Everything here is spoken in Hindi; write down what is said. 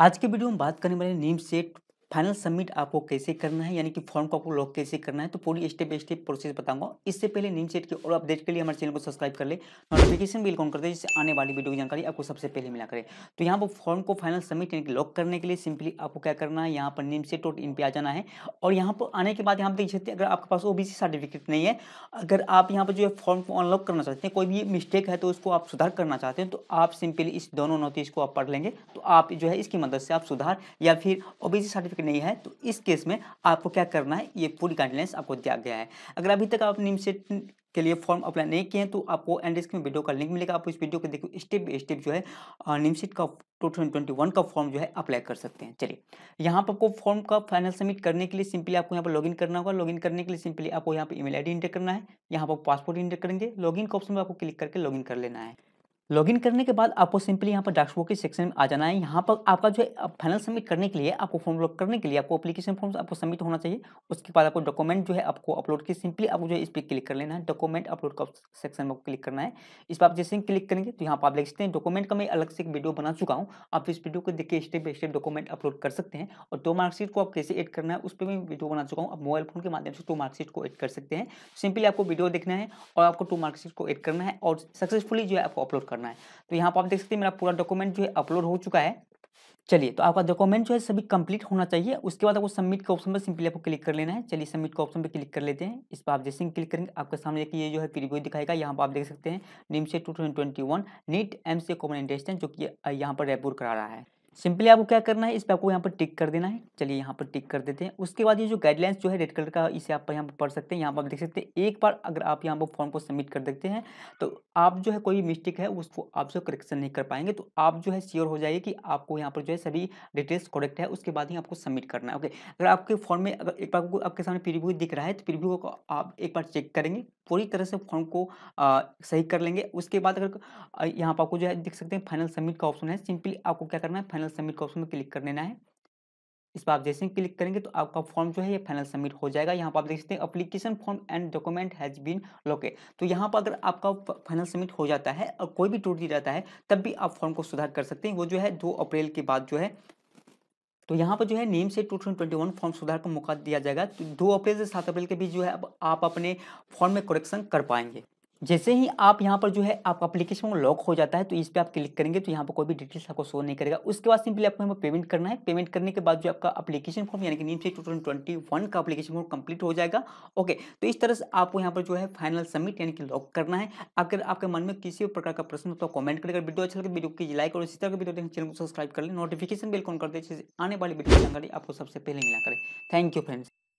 आज के वीडियो में बात करने वाले नीम सेट फाइनल सबमिट आपको कैसे करना है यानी कि फॉर्म को आपको लॉक कैसे करना है तो पूरी स्टेप बाई स्टेप प्रोसेस बताऊंगा इससे पहले नीम सेट के और अपडेट के लिए हमारे चैनल को सब्सक्राइब कर ले नोटिफिकेशन बिल ऑन कर दे जिससे आने वाली वीडियो की जानकारी आपको सबसे पहले मिला करे तो यहाँ पर फॉर्म को फाइनल सबमिट यानी कि लॉक करने के लिए सिंपली आपको क्या करना है यहाँ पर नीम सेट डॉट इन पर आ जाना है और यहाँ पर आने के बाद यहाँ पर देख सकते हैं अगर आपके पास ओ सर्टिफिकेट नहीं है अगर आप यहाँ पर जो है फॉर्म को अनलॉक करना चाहते हैं कोई भी मिस्टेक है तो उसको आप सुधार करना चाहते हैं तो आप सिंपली इस दोनों नोटिस को आप पढ़ लेंगे तो आप जो है इसकी मदद से आप सुधार या फिर ओ सर्टिफिकेट कि नहीं है तो इस केस में आपको क्या करना है ये पूरी गाइडलाइंस आपको दिया गया है अगर अभी तक आप नीम सेट के लिए फॉर्म अप्लाई नहीं किए हैं तो आपको एंड में वीडियो का लिंक मिलेगा आप इस वीडियो को देखो स्टेप बाई स्टेप जो है निमसिट का टू थाउजेंड ट्वेंटी वन का फॉर्म जो है अप्लाई कर सकते हैं चलिए यहाँ पर आपको फॉर्म का फाइनल सबमिट करने के लिए सिंपली आपको यहाँ पर लॉगिन करना होगा लॉगिन करने के लिए सिंपली आपको यहाँ पर ईमेल आईडी इंटर करना है यहाँ पर पासपोर्ट इंटर करेंगे लॉगिन का ऑप्शन में आपको क्लिक करके लॉगिन कर लेना है लॉगिन करने के बाद आपको सिंपली यहाँ पर डैशबोर्ड के सेक्शन में आ जाना है यहाँ पर आपका जो है फाइनल सबमिट करने के लिए आपको फॉर्म लॉक करने के लिए आपको अपलीकेशन फॉर्म आपको सबमिट होना चाहिए उसके बाद आपको डॉक्यूमेंट जो है आपको अपलोड की सिंपली आपको जो है इस पर क्लिक कर लेना है डॉक्यूमेंट अपलोड का सेक्शन में क्लिक करना है इस पर आप जैसे क्लिक करेंगे तो यहाँ पर आप देख सकते हैं डॉक्यूमेंट का मैं अलग से एक वीडियो बना चुका हूँ आप इस वीडियो को देखिए step by step document upload कर सकते हैं और दो मार्कशीट को आप कैसे एड करना है उस पर मैं वीडियो बना चुका हूँ आप मोबाइल फोन के माध्यम से टू मार्कशीट को एड कर सकते हैं सिंपली आपको वीडियो देखना है और आपको टू मार्कशीट को एड करना है और सक्सेसफुली जो है आपको अपलोड करना करना है तो यहाँ पर आप देख सकते हैं मेरा पूरा डॉक्यूमेंट जो है अपलोड हो चुका है चलिए तो आपका डॉक्यूमेंट जो है सभी कंप्लीट होना चाहिए उसके बाद आपको सबमिट के ऑप्शन पर सिंपली आपको क्लिक कर लेना है चलिए सबमिट के ऑप्शन पर क्लिक कर लेते हैं इस पर आप जैसे ही क्लिक करेंगे आपके सामने एक ये जो है प्रीव्यू दिखाएगा यहाँ पर आप देख सकते हैं नीम से टू थाउजेंड ट्वेंटी वन नीट एम से कॉमन इंटेस्टेंट जो कि यहाँ पर रायपुर करा रहा है सिंपली आपको क्या करना है इस पर आपको यहाँ पर टिक कर देना है चलिए यहाँ पर टिक कर देते हैं उसके बाद ये जो गाइडलाइंस जो है रेड कलर का इसे आप यहाँ पर पढ़ सकते हैं यहाँ पर आप देख सकते हैं एक बार अगर आप यहाँ पर फॉर्म को सबमिट कर देते हैं तो आप जो है कोई मिस्टेक है उसको आप जो करेक्शन नहीं कर पाएंगे तो आप जो है श्योर हो जाइए कि आपको यहाँ पर जो है सभी डिटेल्स करेक्ट है उसके बाद ही आपको सबमिट करना है ओके अगर आपके फॉर्म में अगर एक बार आपको आपके सामने प्रीव्यू दिख रहा है तो प्रीव्यू को आप एक बार चेक करेंगे पूरी तरह से फॉर्म को सही कर लेंगे उसके बाद अगर यहाँ पर आपको जो है देख सकते हैं फाइनल सबमिट का ऑप्शन है सिंपली आपको क्या करना है फाइनल फाइनल सबमिट का ऑप्शन में क्लिक कर लेना है इस पर आप जैसे ही क्लिक करेंगे तो आपका फॉर्म जो है ये फाइनल सबमिट हो जाएगा यहाँ पर आप देख सकते हैं application form and document has been locate तो यहाँ पर अगर आपका फाइनल सबमिट हो जाता है और कोई भी टूटी रहता है तब भी आप फॉर्म को सुधार कर सकते हैं वो जो है दो अप्रैल के बाद जो है तो यहाँ पर जो है नेम से 2021 फॉर्म सुधार का मौका दिया जाएगा तो दो अप्रैल से सात अप्रैल के बीच जो है अब आप अपने फॉर्म में करेक्शन कर पाएंगे जैसे ही आप यहाँ पर जो है आप एप्लीकेशन लॉक हो जाता है तो इस पर आप क्लिक करेंगे तो यहाँ पर कोई भी डिटेल्स आपको शो नहीं करेगा उसके बाद सिंपली आपको यहाँ पर पेमेंट करना है पेमेंट करने के बाद जो आपका एप्लीकेशन फॉर्म यानी कि से टू ट्वेंटी वन का एप्लीकेशन फॉर्म कंप्लीट हो जाएगा ओके तो इस तरह से आपको यहाँ पर जो है फाइनल सबमिट यानी कि लॉक करना है अगर आपके मन में किसी भी प्रकार का प्रश्न हो तो कमेंट करेगा वीडियो अच्छा लगे वीडियो की लाइक और इसी तरह वीडियो देखें चैनल को सब्सक्राइब कर लें नोटिफिकेशन बेल कॉन कर दे आने वाली वीडियो की जानकारी आपको सबसे पहले मिला करें थैंक यू फ्रेंड्स